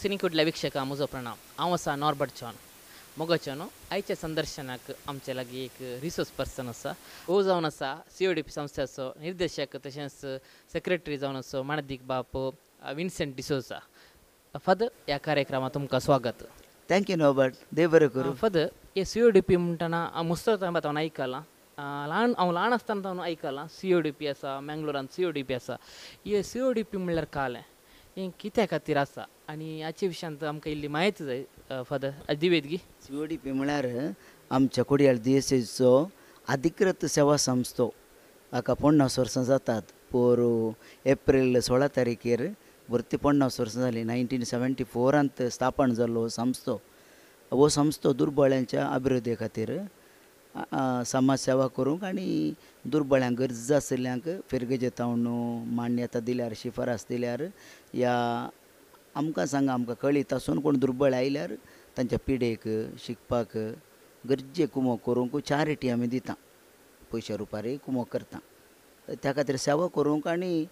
ಸಿನಿಕುಡ್ಲ ವೀಕ್ಷಕ ಮುಜೋ ಪ್ರಣಾಮ್ ಅವಸ ನಾರ್ಬರ್ಟ್ ಚಾನ್ ಮೊಗಚನು ಐಚ आमचे ಆಮಚೆಲಾಗಿ एक रिसोर्स पर्सन असा ओ जावन असा सी ओ डी पी संस्थेचो निर्देशक तशेंच सेक्रेटरी जावन असो माणदीक बाप विन्सेंट डिसोजा फद ह्या कार्यक्रमात तुमकां स्वागत थँक्यू नॉबर्ट देव बरें करू फद हे सी ओ डी पी म्हणटना मुस्तो हांवें आयकलां ल्हान हांव ल्हान आसतना हांव आयकलां सी ओ डी पी आसा मँगलोरान सी ओ डी पी आसा सी ओ डी पी म्हणल्यार कालें कित्या खातीर आसा आनी हाचे विषयांत आमकां इल्ली म्हायती जाय फादर आदी सी ओ डी पी म्हळ्यार आमच्या कुडियाळ डी एस अधिकृत सेवा संस्थो हाका पन्नास वर्सां जातात पोरू एप्रिल सोळा तारखेर भरती पन्नास वर्सां जालीं नायन्टीन सेवन्टी फोरांत स्थापन जाल्लो संस्थो हो संस्थो दुर्बळ्यांच्या अभिवृद्धी खातीर समाजसेवा सेवा करूंक आनी दुर्बळांक गरज आसल्यांक फेरगेजे तावणू मान्यता दिल्यार शिफारस दिल्यार या आमकां सांगा आमकां कळीत आसून कोण दुर्बळ आयल्यार तांच्या पिडेक शिकपाक गरजे कुमो करूंक चारिटी आमी दिता पयशे रुपारी कुमो करता त्या खातीर सेवा करूंक आनी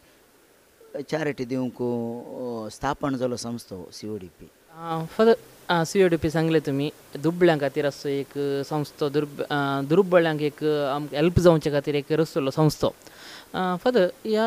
चारिटी दिवंक स्थापन जालो संस्था सी ओ डी पी फद सी ओ डी पी सांगले तुम्ही दुबळ्यांक खातीर असो एक संस्था दुर्ब दुर्बळ्यांक एक आमकां हेल्प जावचे खातीर एक रचलो संस्था फादर ह्या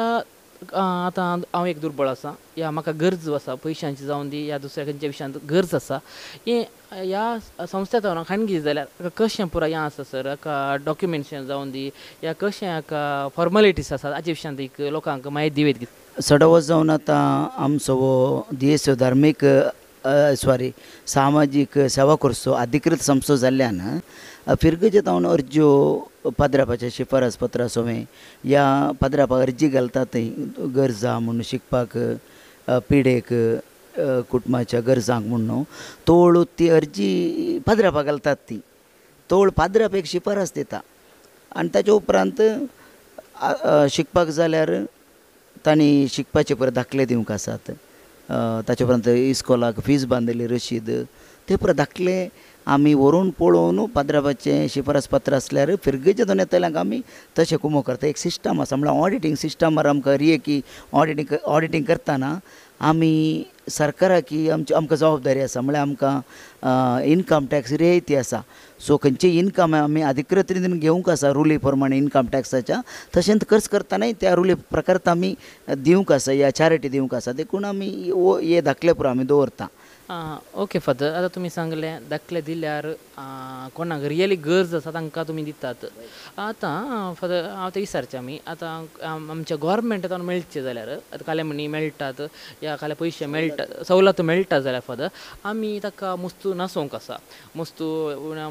आतां हांव एक दुर्बळ आसा या म्हाका गरज आसा पयशांची जावन दी या दुसऱ्या खंयच्या विशयान गरज आसा हे ह्या संस्थे हांव खाणगी जाल्यार कशें पुराय हें आसा सर हाका डॉक्युमेंट्स जावन दी या कशें हाका फॉर्मेलिटीज आसा हाचे विशयान एक लोकांक म्हायती दिवेत सडवस जावन आतां आमचो हो देश धार्मीक सॉरी सामाजिक सेवा ಕೊರ್ಸು अधिकृत समज जाल्ल्यान ಫಿರ್ಗಜ तावन अर्ज्यो पाद्रापाच्या शिफारस पत्रा सोमे या पाद्रापाक अर्जी घालतात गरजा म्हणून शिकपाक पिडेक कुटुंबाच्या गरजांक म्हूण न्हू तोळ ती अर्जी पाद्रापाक घालतात ती तोळ पाद्राप एक शिफारस दिता आनी ताचे उपरांत शिकपाक जाल्यार तांणी शिकपाचे परत दाखले दिवंक आसात ताचे उपरांत इस्कॉलाक फीज बांदिल्ली रशीद ते परत धाकले आमी व्हरून पळोवन पाद्राबाचे शिफारस पत्र आसल्यार फिरगेच्या दोन येतल्यांक आमी तशें कुमो करता एक सिस्टम आसा म्हळ्यार ऑडिटींग सिस्टमार आमकां की ऑडिटींग ऑडिटींग करताना आमी सरकाराकी आमची आमकां जबाबदारी आसा म्हळ्यार आमकां इन्कम टॅक्स रियायती आसा सो खंयची इनकम आमी अधिकृत रितीन घेवंक आसा रुली प्रमाणे इन्कम टॅक्साच्या तशेंच खर्च नाही त्या रुली प्रकारात आमी दिवंक आसा या चॅरिटी दिवंक आसा देखून आमी हे धाकले पुरो आमी दवरता ओके फादर आता तुम्ही सांगले दाखले दिल्यार कोणाक रियली गरज आसा तांकां तुमी दितात आतां फादर हांव तें विचारचें आमी आतां आमच्या गोवोरमेंटांतल्यान मेळचें जाल्यार आतां म्हणी मेळटात या काल्यां पयशे मेळटात सवलत मेळटा जाल्यार फादर आमी ताका मुस्तू नासोंक आसा मस्तू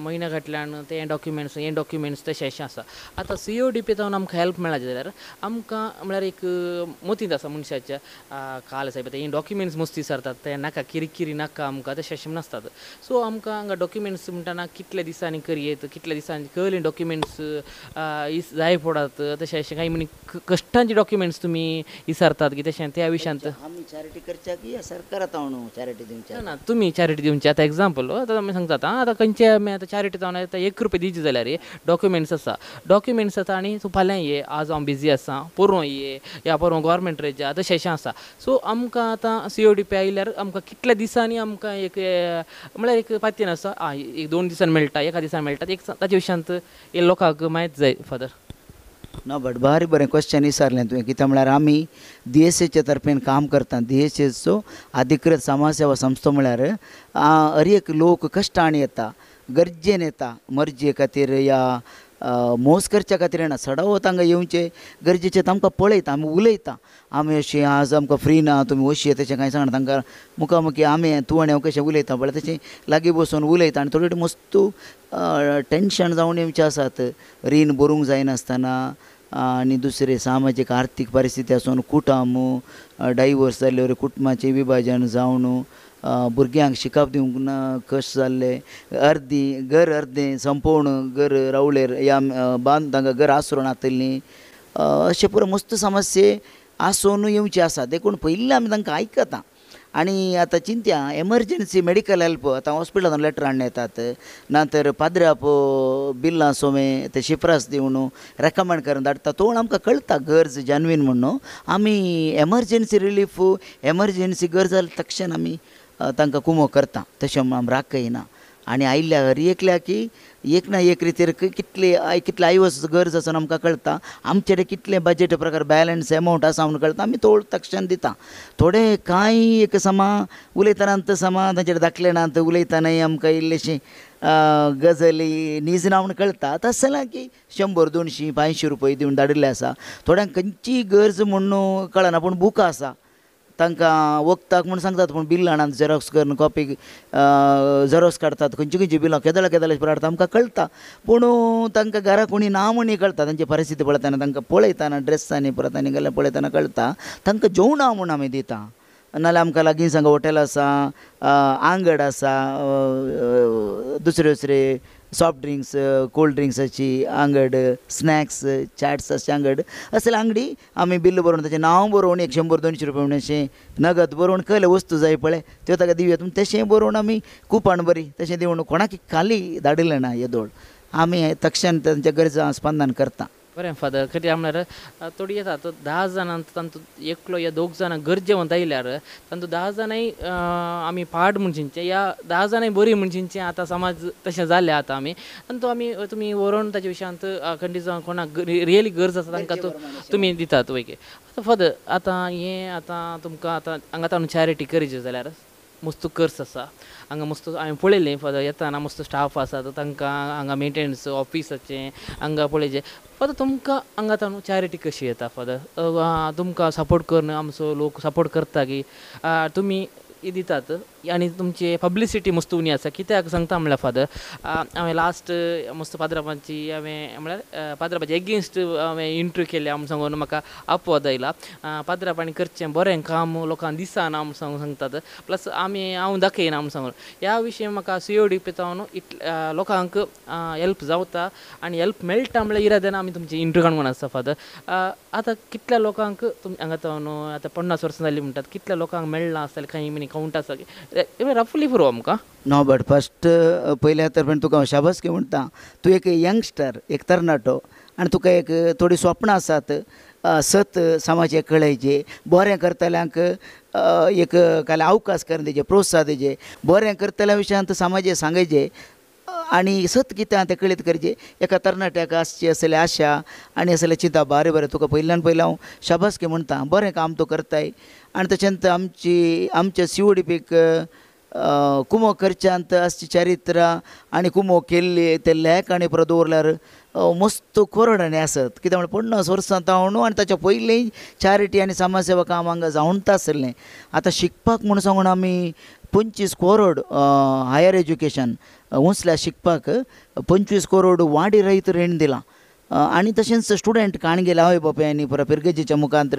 म्हयन्या घातल्यान ते डॉक्युमेंट्स हे डॉक्युमेंट्स तशें अशें आसा आतां सी ओ डी पी जावन आमकां हेल्प मेळाचें जाल्यार आमकां म्हळ्यार एक मतींत आसा मनशाच्या काल साहेब हे डॉक्युमेंट्स मुस्ती सरतात ते नाका किरी किरी ना नाका आमकां अशें म्हणून नासतात सो आमकां हांगा डॉक्युमेंट्स म्हणटाना कितले दिसांनी करयेत कितले दिसांनी कसले डॉक्युमेंट्स जाय पडात तशें अशें कांय म्हण कश्टांचे डॉक्युमेंट्स तुमी विसारतात की तशें त्या विशयांत चॅरिटी करच्या की सरकार आतां चॅरिटी दिवच्या ना तुमी चॅरिटी दिवचे आतां एग्जाम्पल आतां आमी सांगतात आं आतां खंयचे आमी आतां चॅरिटी जावन आतां एक रुपया दिवचे जाल्यार डॉक्युमेंट्स आसा डॉक्युमेंट्स आसा आनी तूं फाल्यां ये आज हांव बिजी आसा पोरूं ये या पोरूं गोवोरमेंट रेजा तशें अशें आसा सो आमकां आतां सी ओ डी पी आयल्यार आमकां कितल्या दिसांनी आनी आमकां एक म्हळ्यार एक पातयेन आसा एक दोन दिसान मेळटा एका दिसान मेळटा एक ताचे विशयांत लोकांक माहीत जाय फादर ना बट बरें बरें क्वेश्चन विचारलें तुवें कित्याक म्हळ्यार आमी डी एस एच्या तर्फेन काम करता डी एस एचो अधिकृत समाज सेवा संस्था म्हळ्यार हर एक लोक कश्टाण येता गरजेन येता मर्जे खातीर या मोस करच्या खातीर येना सडावो हांगा येवचे गरजेचें तांकां पळयता आमी उलयता आमी अशी आज आमकां फ्री ना तुमी अशी तशें कांय सांगना तांकां मुखामुखी आमी तूं आनी हांव कशें उलयता पळय तशें लागीं बसून उलयता आनी थोडी मस्त टेंशन जावन येवचें आसात रीण भरूंक जायनासतना आणि दुसरे सामाजिक आर्थिक परिस्थिती असून कुटामो डायवर्स जाल्ले वर विभाजन जावन भुरग्यांक शिकप दिवंक ना कश्ट जाल्ले अर्दी घर अर्धे संपूर्ण घर रावलेर या बांद तांकां घर आसरून आतली अशे पुरो मस्त समस्ये आसून येवचे आसा देखून पयलीं आमी तांकां आयकता आणि आता चिंत्या एमर्जन्सी मेडिकल हेल्प आता हॉस्पिटलातून लेटर हा येतात ना तर पाद्राप बिलां सोमे ते शिफ्रास देऊन रेकमेंड करून धाडतात तो आमकां कळता गरज जानवीन म्हणून आम्ही एमर्जन्सी रिलीफ एमरजेंसी गरजा तक्षण आम्ही तांकां कुमो करता तशें म्हणून आमी आणि आणि आईल्या घरी एकल्या की एक ना एक रितीर कितले आय कितले आयवस गरज आसून आमकां कळटा कडेन कितले बजेट प्रकार बॅलन्स एमावंट आसा म्हणून कळटा आमी तो तक्षण दिता थोडे कांय एक समा उलयतनांत समा ना तर उलयतनाय आमकां इल्लेशी गजली निजना म्हणून कळटा तशें जालां की शंबर दोनशीं पांयशीं रुपया दिवन धाडिल्ले आसा थोड्यांक खंयची गरज म्हणून कळना पूण भूक आसा तांकां वखदाक म्हूण सांगतात पूण बिलां हाणात झेरॉक्स करून कॉपी झेरॉक्स काडतात खंयची खंयची बिलां केदाल्या केदाल्या प्रार्थ आमकां कळटा पूण तांकां घरा कोणी ना म्हणी कळटा तांची परिस्थिती पळयताना तांकां पळयताना ड्रेसांनी परत आनी गेल्या पळयताना कळटा तांकां जेवणां म्हूण आमी दिता नाल्यार आमकां लागीं सांगा हॉटेल आसा आंगड आसा दुसरे दुसरे सॉफ्ट ड्रिंक्स कोल्ड ड्रिंक्साची आंगड स्नॅक्स चॅट्साची आंगड असेल आंगडी आम्ही बिल बरोवन त्याचे नाव बरोवन एक शंबर दोनशे रुपया म्हण अशें नगद बरोवन कहले वस्तू जाय पळय त्यो ताका दिवया तसे बरोवन आमी बरी तशें देऊन कोणाक खाली धाडिल्लें ना येदोळ आम्ही तक्षण तांच्या गरजा स्पंदन करता बरें फादर कित्याक म्हणल्यार थोडी येता तो धा जाणां तांचो एकलो या दोग जाणां गरजे म्हणटा आयल्यार तांचो धा जाणांय आमी पाड म्हणजे या धा जाणांय बरी म्हणजे आतां समाज तशें जाल्या आतां आमी तो आमी तुमी व्हरून विषयांत विशयांत जाऊन कोणाक रियली गरज आसा तांकां तुमी दितात वैगे फादर आतां हें आतां तुमकां आतां हांगा ताणून चॅरिटी करचे जाल्यार मस्त कर्स आसा हांगा मस्त हांवें पळयलें येताना मस्त स्टाफ आसा तांकां हांगा मेंटेनन्स ऑफिसाचें हांगा पळयचें फादर तुमकां हांगा ताणू चॅरिटी कशी येता फादर तुमकां सपोर्ट करून आमचो लोक सपोर्ट करता की तुमी दितात आणि तुमची पब्लिसिटी मस्त उणी असा कित्याक सांगता म्हणल्यार फादर हांवें लास्ट मस्त पाद्रांवाची हांवें म्हणल्यार पाद्रांवाचे एगेन्स्ट हांवें इंट्र्यू केल्या आम सांगून म्हाका अपवाद आयला पाद्रांवाणी करचें बरें काम लोकांक दिसना आम सांगून सांगतात प्लस आमी हांव दाखयना आम सांगून ह्या विशयी म्हाका सुयोडी पेतावन लोकांक हेल्प जावता आनी हेल्प मेळटा म्हळ्यार इरादेन आमी तुमची इंट्र्यू म्हणून आसा फादर आतां कितल्या लोकांक तुमी हांगा आतां पन्नास वर्सां जालीं म्हणटात कितल्या लोकांक मेळना आसतले कांय मिनी काउंट आसा रफली फिरू आमकां नो बट फस्ट पयल्या तर तुका हांव शाबासकी म्हणटा तूं एक यंगस्टर एक तरणाटो आनी तुका एक थोडी स्वप्नां आसात सत समाजे कळयचे बरें करतल्यांक एक काल्या अवकाश करून दिजे प्रोत्साहन दिजे बरें करतल्या विशयांत समाजे सांगचे आणि सत कितें तें कळीत करचे एका तरणाट्याक आसची असले आशा आनी असले चिंता बरें बरें तुका पयल्यान पयलीं हांव शाबासकी म्हणटा बरें काम तूं करताय आणि त्याच्यानंतर आमची आमच्या शिवडी पीक कुमो करच्यांत असची चारित्रा आणि कुमो केल्ली ते लॅक आणि परत दवरल्यार मस्त कोरडणे आसत कित्याक म्हणजे पन्नास वर्सां जावन आणि त्याच्या पयलीं चॅरिटी आणि समाजसेवा काम हांगा जाऊन आता आतां शिकपाक म्हण सांगून आमी पंचवीस कोरोड हायर एज्युकेशन उंचल्या शिकपाक पंचवीस कोरोड वाडी रहित रीण दिला आणि तशेंच स्टुडंट काणगेले आवय बापायनी पुरा पिरगेजीच्या मुखांत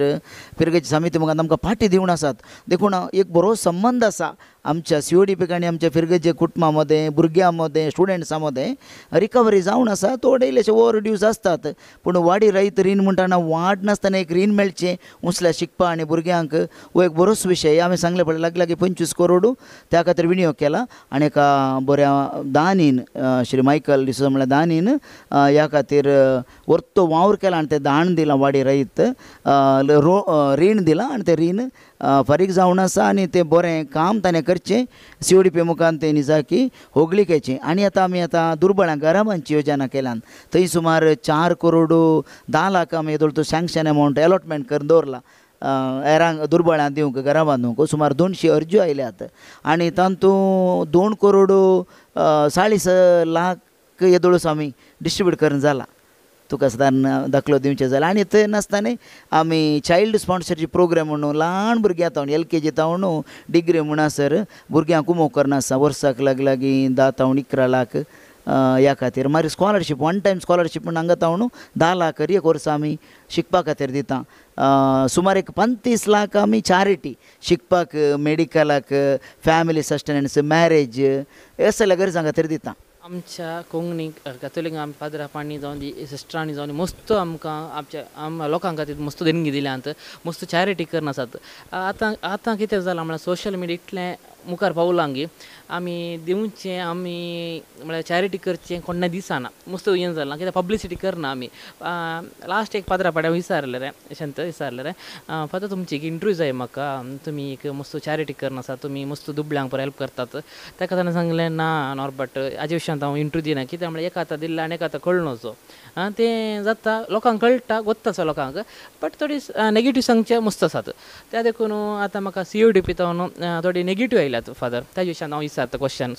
पिरगेजी समिती मुखांत आमकां फाटी दिवन आसात देखून एक बरो संबंद आसा आमच्या सी ओ डी पीक आनी आमच्या फिरगेजे कुटुंबा मदें भुरग्यां मदें स्टुडंट्सां मदें रिकवरी जावन आसा थोडे इल्लेशे ओवर रिड्यूस आसतात पूण वाडी रायत रीण म्हणटाना वाट नासतना एक रीण मेळचें उसल्या शिकपा आनी भुरग्यांक हो एक बरोच विशय हांवें सांगले पळय लागीं की पंचवीस करोड त्या खातीर विनियोग केला आनी एका बऱ्या दानीन श्री मायकल डिसोज म्हळ्यार दानीन ह्या खातीर वरतो वावर केला आणि ते दाण दिला वाडी राहीत रो रीण दिला आणि ते रीण फारीक जावन आसा आणि ते बरें काम ताणें करचें सी पे डी पी मुखान तेणी जाकी होगलिकेचें आनी आता आमी आतां दुर्बळां गराबांची योजना केल्यान थंय सुमार चार करोड धा लाख आमी येदोळ तो सँक्शन अमाऊंट अलॉटमेंट करून दवरला एरांक दुर्बळां दिवंक घरां सुमार दोनशे अर्ज्यो आयल्यात आणि तातूंत दोन करोड साडे लाख येदोळ आमी डिस्ट्रीब्यूट करून जाला तुका सदां दाखलो दिवचें जाल्यार आनी थंय नासतना आमी चायल्ड स्पॉन्सरशीप प्रोग्राम म्हणून ल्हान भुरग्यां तावन एल के जी तावन डिग्री म्हणसर भुरग्यांक मोव करनासता वर्साक लाग लागीं धा तावण इकरा लाख ह्या खातीर मागीर स्कॉलरशीप वन टायम स्कॉलरशीप म्हण हांगा तावन धा लाख एक वर्सा आमी शिकपा खातीर दिता सुमार एक पंतीस लाख आम्ही चॅरिटी शिकपाक मेडिकलाक फॅमिली सस्टेनन्स मॅरेज हे सगळ्या गरजां खातीर दिता आमच्या कोंकणी कॅथोलिकां आमी पाणी जावं दी सिस्टरांनी जावं मस्त आमकां आमच्या आम लोकांक खातीर मस्त देणगी दिल्यांत मस्त चॅरिटी करून आसात आतां आतां कितें जालां म्हळ्यार सोशल मिडिया इतलें मुखार पावलो आमगे आमी आम्ही आमी म्हळ्यार चॅरिटी करचें कोणा दिसना मस्त हें जालां कित्याक पब्लिसिटी करना आमी लास्ट एक पात्रा पाड्या विचारले रे शांत रे पात्र तुमची एक इंटरव्यू जाय म्हाका तुमी एक मस्त चॅरिटी करनासा तुमी मस्त दुबळ्यांक पर हेल्प करतात ताका ताणें सांगलें ना नॉर्बट हाजे विशयांत हांव इंटरव्यू दिना कित्याक म्हळ्यार एक आतां दिल्लें आनी एक आतां तें जाता लोकांक कळटा वत्ता आसा लोकांक बट थोडी नेगेटीव सांगचे मस्त आसात त्या देखून आतां म्हाका सी यू डी थोडी नेगेटीव आयल्यात फादर त्या विशयान हांव विचारता क्वेश्चन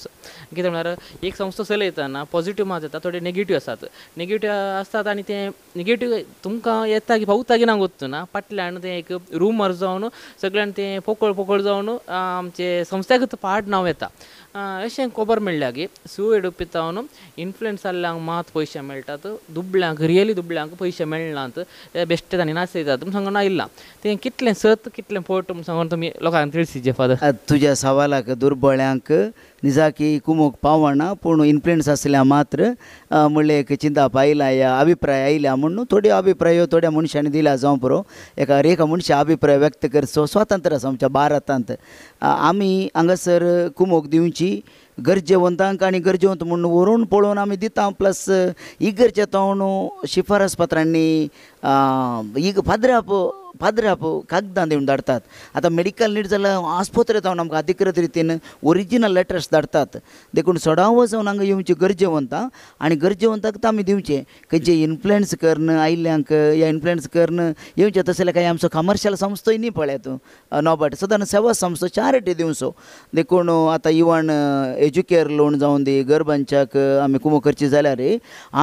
कितें म्हणल्यार एक संस्था चलयतना पॉझिटीव मात येता थोडी नेगेटीव आसात नेगेटीव आसतात आनी ते नेगेटीव तुमकां येता की पावता की ना गोत्तू ना फाटल्यान तें एक रुमर जावन सगळ्यां तें पोकळ पोकळ जावन आमचे संस्थेगत पाड नांव येता अशें खबर मेळ्ळ्या की सुयेडोपितावन इन्फ्लुएंस जाल्ल्यांक मात पयशे मेळटात दुब दुबळ्यांक रियली दुबळ्यांक पयशे मेळनात ಅಂತ बेश्टे ताणें येतात तुमी सांगून आयिल्ला तें कितलें सत कितलें पोट म्हूण सांगून तुमी लोकांक तिळसिचे फादर तुज्या सवालाक दुर्बळ्यांक निजाकी कुमोक पावना पूण इन्फ्लुएन्स आसल्या मात्र म्हणले एक चिंता आयला या अभिप्राय आयल्या म्हणून थोड्यो अभिप्राय थोड्या मनशांनी दिल्या जावं पुरो एका रेखा मनशा अभिप्राय व्यक्त करचो स्वातंत्र्य आसा आमच्या भारतांत आमी हांगासर कुमोक दिवची गरजेवंतांक आनी गरजेवंत म्हणून वरून पळोवन आम्ही दिता प्लस इगर्जेतो शिफारस पत्रांनी ಈಗ ಪದ್ರಪ್ಪ ಪಾದ್ರಾಪು ಕಾಗ್ದಾಂದೇವ್ನ ದಾಡ್ತಾತ್ आता मेडिकल नीड झालं ಆಸ್ಪತ್ರೆ ತಾವು आमकां अधिकृत रितीन ओरिजिनल लेटर्स धाडतात देखून सोडावच हांगा येवचे गरजेवंत आणि गरजेवंताक तर आम्ही दिवचे की जे इन्फ्लुएन्स करण आयिल्ल्यांक या इन्फ्लुएन्स करण येवचे तसले काही आमचो कमर्शियल संस्थोय न्ही पळयात नॉबट सदां सेवा संस्था चारिटी दिवचो देखून आतां इवन एज्युकेअर लोन जावन दी गरबांच्याक आमी कुमो करची जाल्यार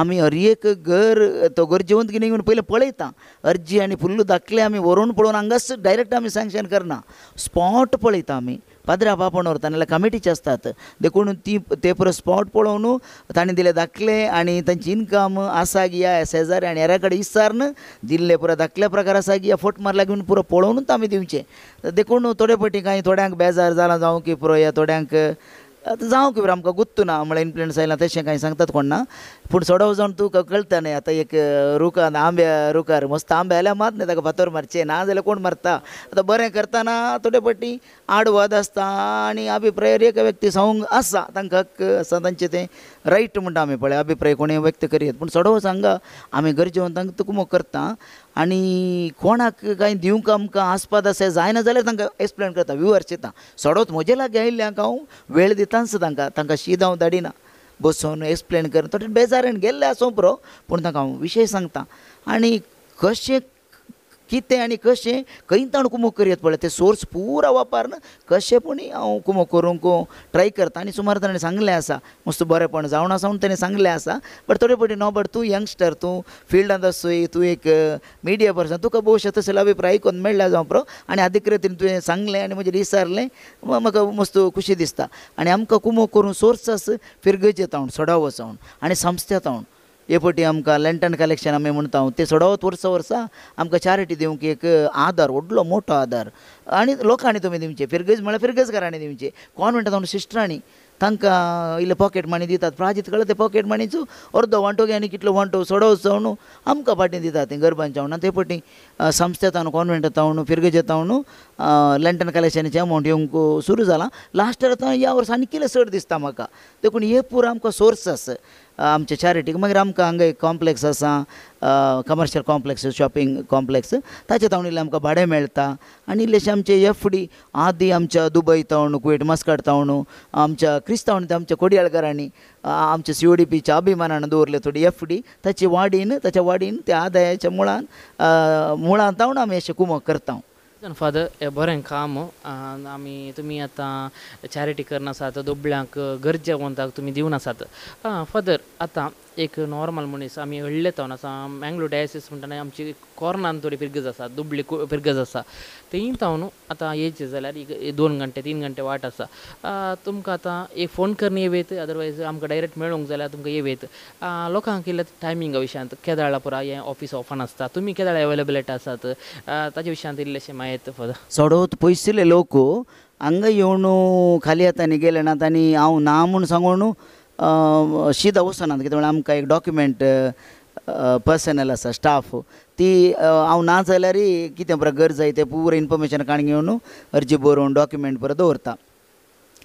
आमी हर एक घर तो गरजेवंत कितें येवन पयलीं पळयता अर्जी आनी फुल्ल दाखले आमी वरून पळोवन हांगाच डायरेक्ट आमी सँक्शन करना स्पॉट पळयता आमी पाद्रा बापण व्हरता नाल्यार कमिटीचे आसतात देखून ती ते परस स्पॉट पळोवन ताणें दिले दाखले आनी तांची इनकम आसा गिया शेजारी आनी हेऱ्या कडेन इसारन दिल्ले पुरो धाकले प्रकार आसा गिया फोट मारला घेवन पुरो पळोवनूच आमी दिवचें देखून थोडे फावटी कांय थोड्यांक बेजार जालां जावं की पुरो या थोड्यांक आतां जावं कितें आमकां गुत्तू ना म्हळ्यार इन्फ्लुएंस आयला तशें कांय सांगतात कोण ना पूण सोडव जावन तूं कळटा न्ही आतां एक रुखान आंब्या रुखार मस्त आंब्या आल्या मात न्ही ताका फातोर मारचे ना जाल्यार कोण मारता आतां बरें करताना थोडे पटी आडवाद आसता आनी अभिप्रायर एक व्यक्ती सांग आसा तांकां हक्क आसा तांचे तें राईट म्हणटा आमी पळय अभिप्राय कोणी व्यक्त करीत पूण सोडव सांगा आमी गरजेन तांकां तुकमो करता आनी कोणाक कांय दिवंक आमकां आस्पाद आसा जायना जाल्यार तांकां एक्सप्लेन करता व्यूअर्स येता सोडोत म्हजे लागीं आयिल्ल्यांक हांव वेळ दितानच तांकां तांकां शीद हांव धाडिना बसून एक्सप्लेन करता थोडे बेजारेन गेल्ले आसूं पुरो पूण तांकां हांव विशय सांगता आनी कशें ಕಿತ್ತೆ ಆನಿ ಕಶೆ कुमो ಕುಮೋಕರಿ ಅಂತ तें सोर्स वापर वापरना कशे पण हांव कुमो करूंक ट्राय करता आनी सुमार ताणें सांगलें आसा मस्त बरेंपण जावन आसा म्हूण ताणें सांगलें आसा बट थोडे फावटी नो बट तूं यंगस्टर तूं फिल्डांत आसूय तूं एक मिडिया पर्सन तुका भोवशे तसलो अभिप्राय कोण मेळ्ळ्या जावं प्रो आनी अधिकृतीन तुवें सांगलें आनी म्हजें विचारलें म्हाका मस्त खुशी दिसता आनी आमकां कुमो करून सोर्स आस फिरगजे तावण सडा आणि आनी संस्थे एपोटी आमकां लँटन कलेक्शन आमी म्हणटा हांव तें सडोत वर्सा वर्सा आमकां चॅरिटी दिवंक एक आदार व्हडलो मोठो आदार आनी लोकांनी तुमी दिवचे फिरगेज म्हळ्यार फिरगेजकारांनी दिवचे कॉन्व्हेंटांत सिस्टरांनी तांकां इल्लें पॉकेट मनी दितात प्राजीत कळ्ळें तें पॉकेट मनीचो अर्दो वांटो घे आनी कितलो वांटो सडोवचो न्हू आमकां फाटीं दितात तें गरबांच्या वांगडा ते पटी संस्थेतावन कॉन्व्हेंटांत न्हू फिरगेजेता न्हू लंटन कलेक्शन अमाऊंट येऊन सुरू झाला लास्ट इयर या ह्या वर्सा आनी कितें दिसता म्हाका देखून हे पूर आमकां सोर्स आसा आमच्या चॅरिटीक मागीर आमकां हांगा एक कॉम्प्लेक्स आसा कमर्शियल कॉम्प्लेक्स शॉपिंग कॉम्प्लेक्स ताचे इल्लें आमकां भाडें मेळटा आनी इल्लेशें आमचे एफ डी आदी आमच्या दुबय तवण कुवेट मस्कट तोंड आमच्या क्रिस्त ते आमच्या कोडयाळकारांनी आमच्या सी ओ डी पीच्या अभिमानानं दवरले थोडी एफ डी ताची वाडीन ताच्या वाडीन त्या आदयाच्या मुळान मुळां तवण आमी अशें कुमो करता फादर बरें काम आमी तुमी आतां चॅरिटी करनासात गरजे गरजेवंतांक तुमी दिवन आसात फादर आतां एक नॉर्मल मनीस आमी व्हडले तावन आसा मँग्लो डायसीस म्हणटना आमची कॉर्नान थोडी फिरगज आसा दुबली फिरगज आसा तेंय तवन आतां येयचे जाल्यार एक दोन घंटे तीन घंटे वाट आसा तुमकां आतां एक फोन करून येवेत अदरवायज आमकां डायरेक्ट मेळूंक जाल्यार तुमकां येवेत लोकांक इल्ल्या टायमिंगा विशयांत केदाळा पुरा हें ऑफीस ऑफान आसता तुमी केदाळा अवेलेबिलिटी आसात ताचे विशयांत इल्लेशें म्हायती सोडवत पयसले लोक हांगा येवन खाली आता गेले ना तांणी हांव ना म्हूण सांगून शीद कितें म्हणल्यार आमकां एक डॉक्युमेंट पर्सनल आसा स्टाफ ती हांव ना जाल्यारय कितें पुरो गरज जाय तें पुरो इन्फॉर्मेशन काण घेवन अर्जी बरोवन डॉक्युमेंट पुरो दवरता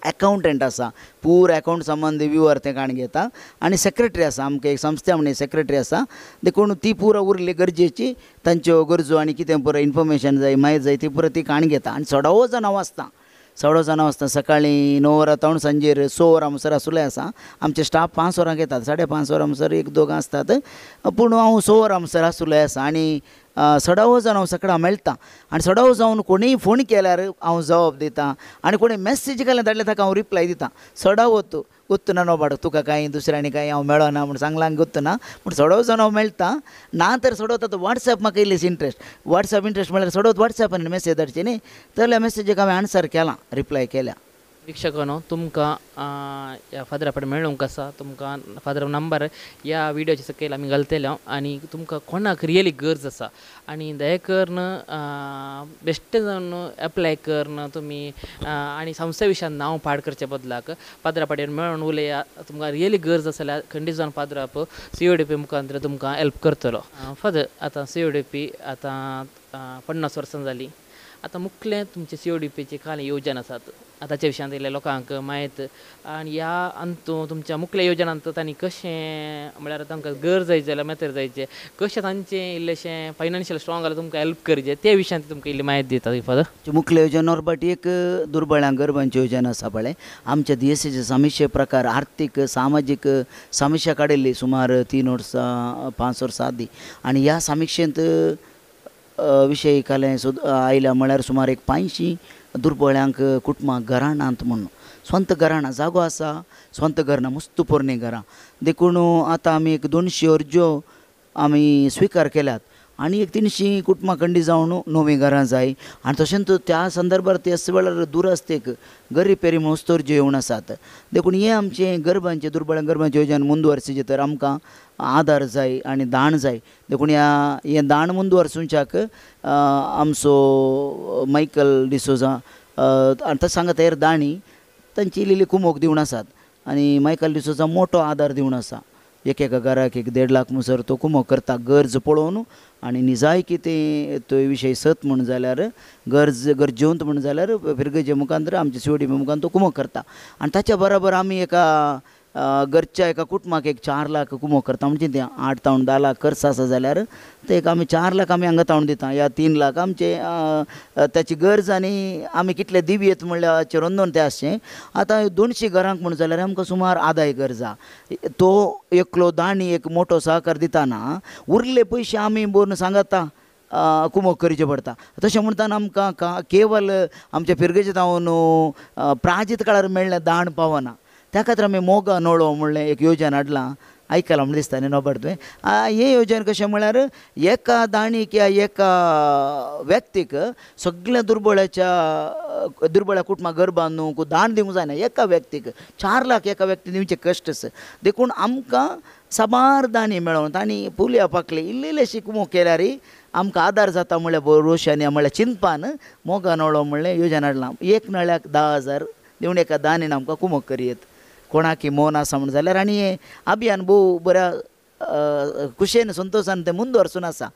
एकावंटंट आसा पुरो एकावंट संबंद विवर तें काण घेता आनी सेक्रेटरी आसा आमकां एक संस्था म्हण सेक्रेटरी आसा देखून ती पुरो उरली गरजेची तांच्यो गरजो आनी कितें पुरो इन्फॉर्मेशन जाय म्हायती जाय ती पुरो ती काण घेता आनी सडावो जावन हांव वाचतां साडे जाणां वाजता सकाळीं णव वरां तावण सांजेर स वरां म्हणसर आसुलें आसा आमचे स्टाफ पांच वरांक येतात साडे पांच वरां म्हणसर एक दोगां आसतात पूण हांव स वरां म्हणसर आसुलें आसा आनी सडावो जावन हांव सकाळी मेळटा आनी सडावो जावन कोणीय फोन केल्यार हांव जवाब दितां आनी कोणी मॅसेज केल्यार धाडल्यार ताका हांव रिप्लाय दितां सोडा तूं गोत्त ना नोबाड तुका कांय दुसऱ्यांनी कांय हांव मेळना म्हूण सांगलां गोत्त ना पूण सडोव जावन हांव मेळटा ना तर सडोवता तर वॉट्सॅप म्हाका इल्लेस इंट्रस्ट वॉट्सॅप इंट्रस्ट म्हळ्यार सडोवत वॉट्सॅपान मॅसेज धाडची न्ही जाल्यार मॅसेजीक हांवें आन्सर केलां रिप्लाय केल्या वीक्षकांनो तुमका या फादरा फाटल्यान मेळूंक कसा तुमकां फादर नंबर ह्या व्हिडियोच्या सकयल आम्ही गलतेलो आणि तुमका कोणाक रियली गरज असा आणि दया करून बेश्टे जावन एप्लाय करून तुमी आनी संस्थे विशयान पाड करचे बदलाक फादरा मेळून उलया तुमकां रियली गरज आसा जाल्यार खंडीत जावन फादराप सी ओ डी पी मुखांतर तुमकां हेल्प करतलो फादर आता सी ओ डी पी आतां पन्नास वर्सां आता मुख्य तुमचे सी ओ डी पीचे खाली येवजण आसात आतांच्या विशयांत येयल्ल्या लोकांक माहीत आणि ह्या अंतू तुमच्या मुख्य योजनांत त्यांनी कशें म्हळ्यार तांकां घर जायचे जाल्यार मेथर जायचे कशें तांचें इल्लेशे फायनान्शियल स्ट्रॉंग जाल्यार तुमकां हेल्प करचें ते विशयान तुमकां इल्ली म्हायती दिता फादर मुख्य योजना बट एक दुर्बळां गरबांची योजना आसा पळय आमच्या देशाचे समिशे प्रकार आर्थीक सामाजीक समस्या काडिल्ली सुमार तीन वर्सां पांच वर्सां आदी आणि ह्या समिक्षेंत विशयी काले सुद आयल्या म्हळ्यार सुमार एक पांयशीं दुर्बळ्यांक कुटुंबांक घराणांत म्हणून स्वंत घराणा जागो आसा स्वंत घराणा मस्त पोरणें घरां देखून आतां आमी एक दोनशीं अर्ज्यो आमी स्विकार केल्यात आनी एक तिनशी कुटुंबां जावन नवीं घरां जाय आनी तशेंच त्या संदर्भार ते असं वेळार दुरस्तेक पेरी रिपेरी जे येवन आसात देखून हे आमचे गरबांचे दुर्बळ गरबांचे येवजण मुंद तर आमकां आदार जाय आनी दाण जाय देखून ह्या हें दाण मुंद आमचो मायकल डिसोजा आतां सांगा हेर दाणी तांची इल्ली इल्ली कुमोग दिवन आसात आनी मायकल डिसोजा मोठो आदार दिवन आसा एकेका एक देड लाख मुसर तो कुमो करता पळवून पळोवन आनी की ते तो विशय सत म्हण जाल्यार गरज गरजेवंत म्हण जाल्यार पिरगेजे मुखांतर आमच्या शिवडी मुखान तो कुमो करता आनी ताच्या बरोबर आमी एका घरच्या एका कुटुंबाक एक चार लाख कुमो करता म्हणजे ते आठ तावण धा लाख खर्च आसा जाल्यार ते एक आमी चार लाख आमी हांगा तावण दिता ह्या तीन लाख आमचे त्याची गरज आनी आमी कितले दिवयेत म्हणल्यार हाचेर रंदोन तें आसचें आतां दोनशीं घरांक म्हण जाल्यार आमकां सुमार आदाय गरजा तो एकलो दाणी एक मोठो सहकार दिताना उरले पयशे आमी बरोवन सांगता कुमो करचे पडटा तशें म्हणटाना आमकां केवल आमच्या फिरगेचे जावन प्राजीत काळार मेळ्ळें दाण पावना त्या खातीर आमी मोग नळो म्हणलें एक येवजण हाडलां आयकलां म्हण दिसता न्ही नोबर्ट तुवें हे येवजण कशें म्हळ्यार एका दाणीक या एका व्यक्तीक सगळ्या दुर्बळाच्या दुर्बळा कुटुंबाक घर बांदूंक दाण दिवंक जायना एका व्यक्तीक चार लाख एका व्यक्तीक दिवचे कश्ट देखून आमकां साबार दाणी मेळोन ताणी पुल्या पाकले इल्लें इल्लें शिकमो केल्यारय आमकां आदार जाता म्हळ्यार बरोश म्हळ्यार चिंतपान मोगा ओळो म्हणलें येवजण हाडलां एक नळ्याक धा हजार देवून एका दाणीन आमकां कुमो करयेत कोणाकी आसा म्हण जाल्यार आनी हें अभियान भोव बऱ्या खुशयेन संतोशान ते मुंद वरसून आसा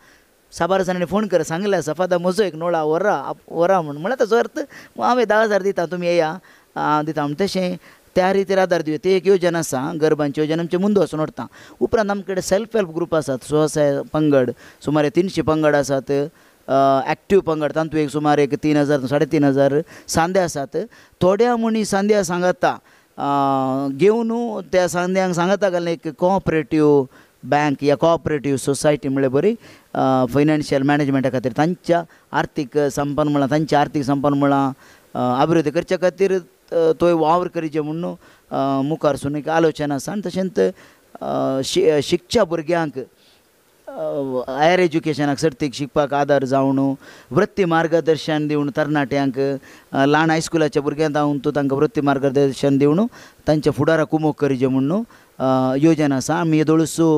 साबार जाणांनी फोन कर सांगले आसा फादर म्हजो एक नोळा व्हरा व्हरा म्हूण म्हणल्यार ताचो अर्थ हांवें धा हजार दिता तुमी येया हांव दिता म्हण तशें त्या रितीर आदार दिवं ती एक योजना आसा गरबांची योजना आमचे मुंदू वचून उरता उपरांत आमचे कडेन सेल्फ हेल्प ग्रूप आसात स्वसाय पंगड सुमारे तिनशे पंगड आसात एक्टीव पंगड तातूंत एक सुमार एक तीन हजार साडे तीन हजार सांदे आसात थोड्या मनीस सांद्या सांगता घेऊन त्या सगळ्यांक सांगता घालें एक कोऑपरेटीव बँक या कॉपरेटिव्ह सोसायटी म्हणजे बरी फायनान्शियल मॅनेजमेंटा खातीर तांच्या आर्थीक संपन्मूळां तांच्या आर्थीक संपन्मूळां अभिवृद्धी करच्या खातीर थंय वावर करचे म्हणून मुखार सून एक आलोचना आसा आनी तशेंच शि शिकच्या भुरग्यांक एज्युकेशनाक सर्तीक शिकपाक आदार ಆಧಾರ न्हू वृत्ती मार्गदर्शन ದಿವಣು तरणाट्यांक ल्हान हायस्कुलाच्या भुरग्यांक हांव तूं तांकां वृत्ती मार्गदर्शन दिवन तांच्या फुडाराक उमोख करचें म्हणून योजना आसा आमी येदोळसो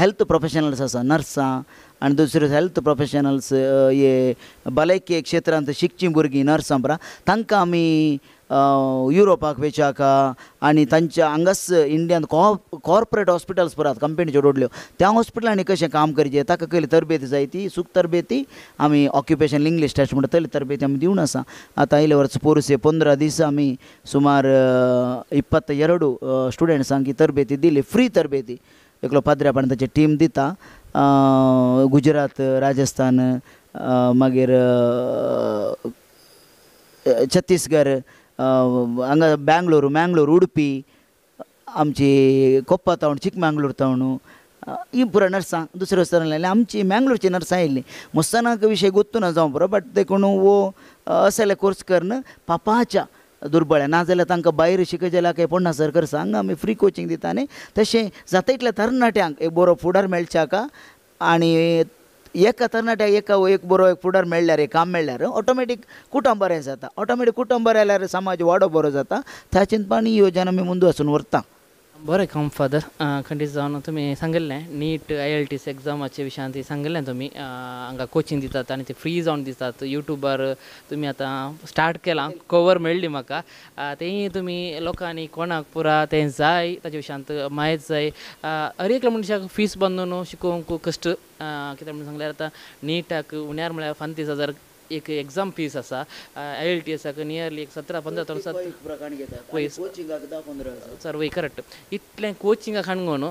हेल्थ प्रोफेशनल्स आसा नर्सां आणि दुसरे हेल्थ प्रोफेशनल्स हे भलायकी क्षेत्रांत शिकचीं भुरगीं नर्सां परा तांकां आमी युरोपाक वेचाका आनी तांच्या हांगास इंडियान कॉर्पोरेट हॉस्पिटल्स पुरात कंपनीच्यो रोडल्यो त्या हॉस्पिटलांनी कशें काम करचें ताका कसली तरबेती जाय ती सुख तरबेती आमी ऑक्युपेशन इंग्लीश टेस्ट म्हणटा तसली तरबेती आमी दिवन आसा आतां आयले वर्स पोरसे पंदरा दीस आमी सुमार इपत्त एरडू स्टुडंट्सांक ही तरबेती दिली फ्री तरबेती एकलो पाद्र्यापण ताची टीम दिता गुजरात राजस्थान मागीर छत्तीसगड हांगा बेंगलोर म्यांगलोर उडपी आमची कोप्पा तावण चिकमंगलोर तवण ही पुरा नर्सां दुसऱ्या रेस्टॉरंट आयलें आमची मँगलोरची नर्सां आयिल्लीं मुस्तानाक विशय गोत्तू ना जावं बरो बट देखून वो असले कोर्स करन पापाच्या दुर्बळ नाजाल्यार तांकां भायर शिकयजेला काय पण्णा सरकार सांग आमी फ्री कोचिंग दिता आनी तशें जाता इतल्या तरणाट्यांक एक बरो फुडार मेळच्या आनी एका तरणाट्याक एका एक बरो एक फुडार मेळ्ळ्यार एक काम मेळ्ळ्यार ऑटोमॅटीक कुटुंब बरें जाता ऑटोमॅटीक कुटुंब बरें जाल्यार समाज वाडो बरो जाता त्या चिंतपान ही योजना आमी मुंदू वचून व्हरता बरं काम फादर खंडित जावन तुमी सांगिल्लें नीट आय एल टी टीस एग्जामाच्या विशयान सांगिल्लें तुम्ही हांगा कोचिंग दितात आणि ते फ्री जाऊन दितात युट्यूबर तुम्ही आता स्टार्ट केला कवर मेळ्ळी म्हाका ते तुम्ही लोकांनी कोणाक पुरा ते जाय ताच्या विषयांत म्हायत जाय हर एक मनशाक फीस बांदून शिकोवंक कश्ट कितें म्हणून सांगल्यार आतां नीटाक उण्यार म्हळ्यार फांतीस हजार एक एग्ज़ाम फीस आसा आय एल टी एसाक नियरली एक सतरा पंदरा तोळसात सर वय करेक्ट इतलें कोचिंगा काणकोण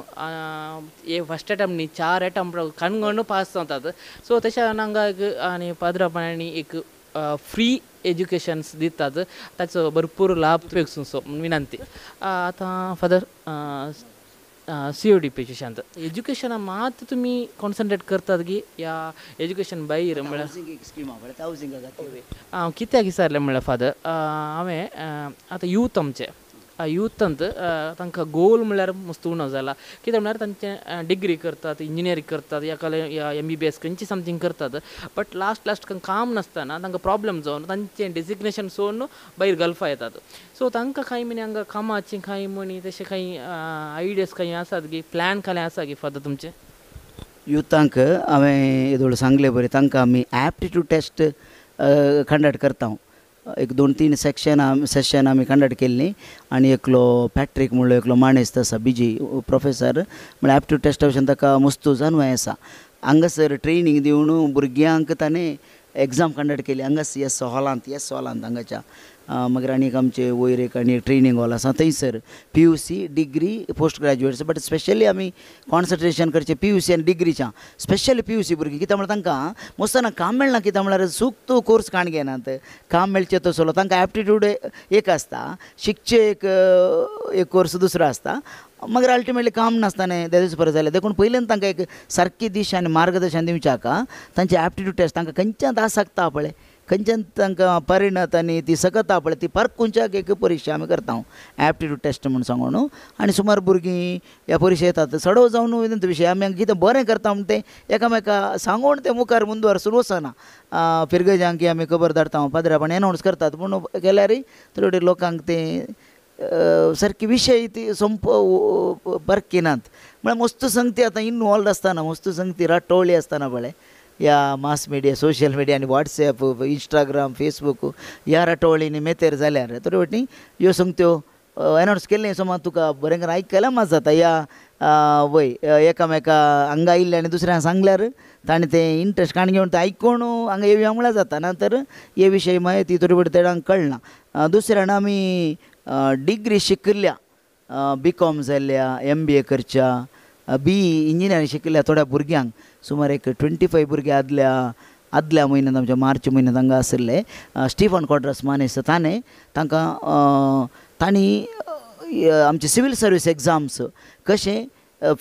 हे फस्ट एटम न्ही चार एटम काणकोण पास जातात सो तशें हांगा आनी पाद्रापणांनी एक फ्री एज्युकेशन्स दितात ताचो भरपूर लाभ सो विनंती आतां father C O D P ज्यू एज्युकेशन मात तुम्ही कॉन्संट्रेट करतात की या एज्युकेशन बाईजिंग हा कित्याक विचारले म्हणलं फादर हांवें आतां यूथ आमचें युथंत तांकां गोल म्हणल्यार वस्तू ना जाला कित्याक म्हळ्यार तांचे डिग्री करतात इंजिनियरींग करतात या कले या एम बी बी एस खंयची समथींग करतात बट लास्ट लास्ट काम नासतना तांकां प्रॉब्लम जावन तांचें डेजिग्नेशन सोडून भायर गल्फा येतात सो तांकां खंय म्हणी हांगा कामाची खंय म्हणी तशें कांय आयडियाज खंय आसात की प्लॅन खाले आसा की तुमचे युथांक हांवें एदोळ सांगले बरें तांकां आमी एप्टिट्यूड टेस्ट कंडक्ट करता हांव एक दोन तीन सेक्शन सेशन आमी कंडक्ट केल्लीं आनी एकलो पॅट्रिक म्हणलो एकलो माणेस्त असा बीजी प्रोफेसर म्हळ्यार एप्ट्यूड टेस्ट भशेन ताका मुस्तुजान हें आसा हांगासर ट्रेनींग दिवन भुरग्यांक ताणें एग्जाम कंडक्ट केली हंगास येस हॉलांत येस हॉलांत हांगाच्या मागीर एक आमचे वयर एक आनी ट्रेनींग हॉल आसा थंयसर P U C degree post graduate but specially आमी कॉन्सन्ट्रेशन करचें पी यू सी आनी डिग्रीच्या स्पेशली पी यू सी भुरगीं कित्या म्हळ्यार तांकां मोस्ताना काम मेळना कित्या म्हणल्यार सूख तो कोर्स काण घेनात काम मेळचें तसोलो तांकां एप्टिट्यूड एक आसता शिकचे एक एक कोर्स दुसरो आसता मागीर अल्टिमेटली काम नासतना त्या बरें जालें देखून पयल्यान तांकां एक सारकी दिशा आनी मार्गदर्शन दिवच्या तांचे एप्टिट्यूड टेस्ट तांकां दास आसता पळय खंयच्यान तांकां परिणत आनी ती सकता पळय ती फार एक परिक्षा आमी करता हांव एप्टिट्यूड टेस्ट म्हूण सांगू आणि आनी सुमार भुरगीं ह्या परिक्षा येतात सडव जावन वयता विशय आमी कितें बरें करता म्हूण तें एकामेका सांगून तें मुखार मुंदवार सुरू वचना फिरगजांक की आमी खबर धाडटा हांव पाद्रापण करतात पूण केल्यारय थोडे लोकांक तें सारकी विशय ती संप बरकिनात म्हळ्यार वस्तू संगती आतां इनवॉल्ड आसतना वस्तू संगती राटोळी आसताना पळय या मास मिडिया सोशल मिडिया आणि वॉट्सएप इंस्टाग्राम फेसबूक ह्या रटवळींनी मेतेर जाल्यार थोड्यो वाटी ह्यो संगत्यो एनावन्स केल्लें समज तुका बरें आयकलां मात जाता या वय एकामेका हांगा आयिल्ले आनी दुसऱ्यांक सांगल्यार ताणें तें इंट्रस्ट काण घेवन तें आयकून हांगा येवया म्हळ्यार जाता ना तर हे विशयी म्हायती थोडे थोडी तेणांक कळना दुसऱ्यान आमी डिग्री शिकिल्ल्या बी कॉम जाल्ल्या एम बी ए करच्या बी इंजिनियरी इंजिनियरींग थोड्या भुरग्यांक सुमार एक ट्वेंटी फाय भुरगे आदल्या आदल्या म्हयन्यांत आमच्या मार्च म्हयन्यांत हांगा आशिल्ले स्टिफन कॉड्रस मानेस ताणे तांकां तांणी आमचे सिवील सर्वीस एग्जाम्स कशें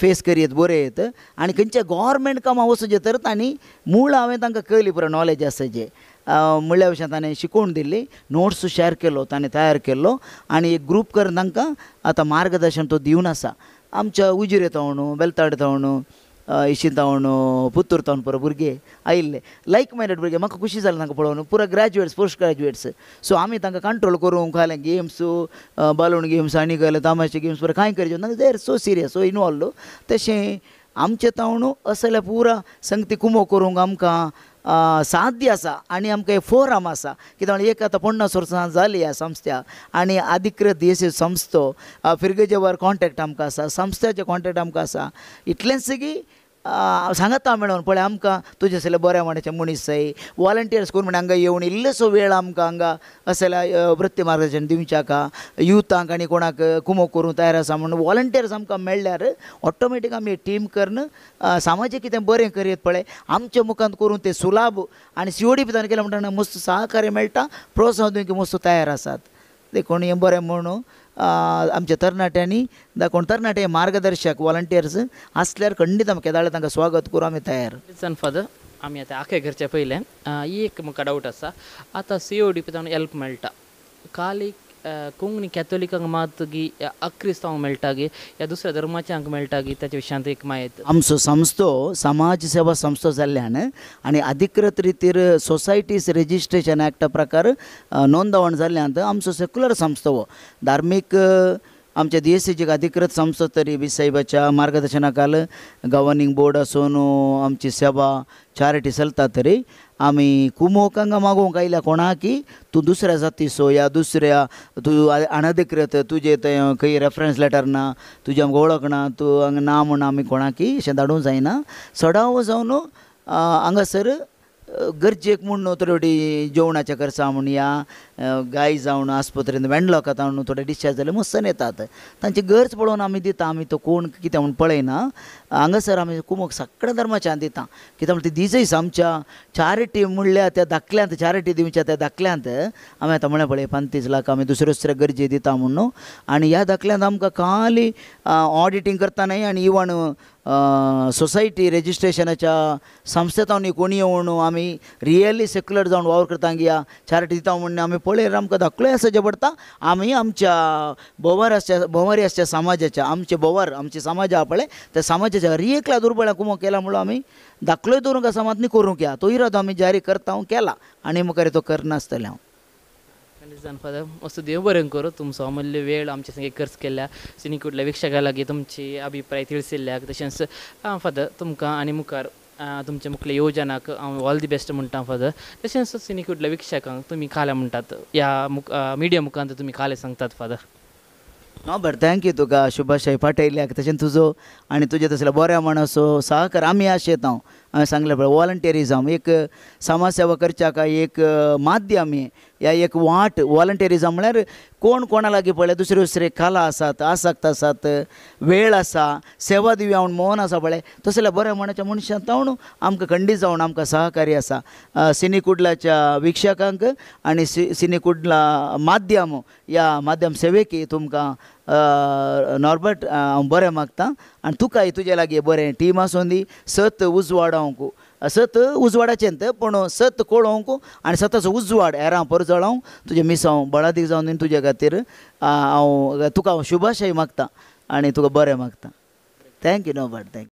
फेस करीत बरयत आनी खंयच्या गोवोरमेंट कामां वचूचे तर तांणी मूळ हांवें तांकां कळली पुरो नॉलेज जे म्हणल्या भशेन ताणें शिकोवन दिल्ली नोट्स शेअर केलो ताणें तयार केल्लो आनी एक ग्रूप करून तांकां आतां मार्गदर्शन तो दिवन आसा आमच्या उजिरे तवणू बेलताड तवणू इशी ताऊन पुतूर ताऊन परा भगे आईले लाईक मांडेड भरगे माशी झाले तो पुरा ग्रॅज्युएट्स पोस्ट ग्रॅज्युएट्स सो आम्ही कंट्रोल करू खाले गेम्स बालूण गेम्स आणि खाले तामाशी गेम्स काही करून they're so serious so involve तसे तुण असं झाल्या पूरा सक्ती कुमो करू आम्हाला साध्य असा आणि फोरम असा किंवा एक आता पन्नास वर्स झाली संस्था आणि अधिकृत संस्था फिरगेच्या कॉन्टेक्ट आम्हाला संस्थेचे कॉन्टेक्ट आम्हाला असा इतलेच की हांव सांगता मेळोन पळय आमकां तुजे सगळे बऱ्या माणेचे मनीस जाय वॉलंटियर्स करून म्हण हांगा येवन इल्लोसो वेळ आमकां हांगा असल्या वृत्त मार्गदर्शन का युथांक आनी कोणाक कुमो करूंक तयार आसा म्हणून वॉलंटियर्स आमकां मेळ्ळ्यार ऑटोमॅटीक आमी टीम करून सामाजीक कितें बरें करीत पळय आमच्या मुखांत करून ते सुलाभ आनी सिओडी भितर केलें म्हणटा मस्त सहकार्य मेळटा प्रोत्साहन दिवंक मस्त तयार आसात देखून हें बरें म्हणून आमचे तरणाट्यांनी दाखोवन तरणाटे मार्गदर्शक वॉलंटियर्स आसल्यार खंडीत आमकां केदाळे तांकां स्वागत करूं आमी तयार फादर आमी आतां आखे घरचे पयलें ही एक म्हाका डावट आसा आतां C O D P help मेळटा काल एक कोंकणी कॅथोलिकांक मात गी अक्रिस्तांक मेळटा गी या दुसऱ्या धर्माच्या मेळटा गी ताच्या विशयांत एक माहिती आमचो संस्थो समाज सेवा संस्थो जाल्ल्यान आनी अधिकृत रितीर सोसायटीज रेजिस्ट्रेशन एक्टा प्रकार नोंदवण जाल्ल्यान आमचो सेक्युलर संस्थो धार्मीक आमच्या डी अधिकृत संस्था तरी बी साहेबाच्या मार्गदर्शनाखाल गव्हर्निंग बोर्ड असून आमची सेवा चॅरिटी चलता तरी आमी कुमोकांक मागोवंक आयल्या कोणा की तू दुसऱ्या सो या दुसऱ्या तू अनधिकृत तुझे ते खंय रेफरन्स लेटर ना तुझे ओळख वळख ना तू हांगा ना म्हूण आमी कोणाकी अशें धाडूंक जायना सडाव जावन हांगासर गरजेक म्हूण न्हू थोडी जेवणाच्या करसा म्हूण या गाय जावन आस्पत्रेन वेंडलो खाता म्हणून थोडे डिस्चार्ज जाले मुस्सन येतात तांची गरज पळोवन आमी दिता आमी तो कोण कितें म्हूण पळयना हंगासर आम्ही आमी कुमोक सगळ्या धर्माच्या दिता कित्याक म्हणजे ती दिजईस आमच्या चारिटी म्हणल्या त्या धाकल्यांत चॅरिटी दिवच्या त्या धाकल्यांत आम्ही आता म्हणलें पळय पंतीस लाख आम्ही दुसऱ्या दुसऱ्या गरजे दिता म्हणून न्हू आनी ह्या धाकल्यांत आमकां खाली ऑडिटींग करता आणि इवन सोसायटी रेजिस्ट्रेशनाच्या संस्थेतांनी कोणी येऊन आम्ही रियली सेक्युलर जाऊन वावर करता गिया चारिटी दिता म्हणून आमी पळय आमकां धाकलोय जे पडटा आमी आमच्या बोवार आसच्या बोवारी असच्या समाजाच्या आमचे बोवार आमचे समाज आहा पळय त्या समाजाच्या जारी एकला दुर्बळ कुमो केला म्हणून आम्ही दाखलोय दवरूंक आसा मात न्ही करूंक या तो इरादो आमी जारी करता हांव केला आनी मुखार तो करनासतलें हांव फादर असो देव बरें करूं तुमचो अमूल्य वेळ आमच्या संगे खर्च केल्या सिनी कुठल्या विक्षका लागीं तुमची अभिप्राय तिळसिल्ल्याक तशेंच आं फादर तुमकां आनी मुखार तुमच्या मुखल्या योजनाक हांव ऑल दी बेस्ट म्हणटा फादर तशेंच सिनी कुठल्या विक्षकांक तुमी खाल्या म्हणटात या मुख मिडिया मुखांत तुमी खालें सांगतात फादर बरं थँक्यू तुका शुभाशय पाटयल्याक तशें तुजो आनी तुजे तसले बऱ्या माणसो सहकार आमी आशेत हांव हांवें सांगलें पळय वॉलंटियरिजम एक समाजसेवा करच्या काय एक माध्यम हें या एक वाट वॉलंटियरिजम म्हळ्यार कोण कोणा लागीं पळय दुसरे दुसरे कला आसात आसक्त आसात वेळ आसा सेवा दिवया म्हूण मोहन आसा पळय तसल्या बऱ्या मनाच्या मनशां जावन आमकां खंडीत जावन आमकां सहकार्य आसा सिनी कुडलाच्या विक्षकांक आनी सि सिनी माध्यम या माध्यम सेवेकी तुमकां नॉर्बर्ट हांव बरें मागतां आनी तुकाय तुजे लागीं बरें टीम आसूं दी सत उजवाडावंक सत उजवाडाचें तें पूण सत कोळोवंक आनी सताचो उजवाड हेरां परजळांव तुजें मिसांव बळादीक जावन दिन तुजे खातीर हांव तुका हांव शुभाशय मागतां आनी तुका बरें मागतां थँक्यू नॉबर्ट थँक्यू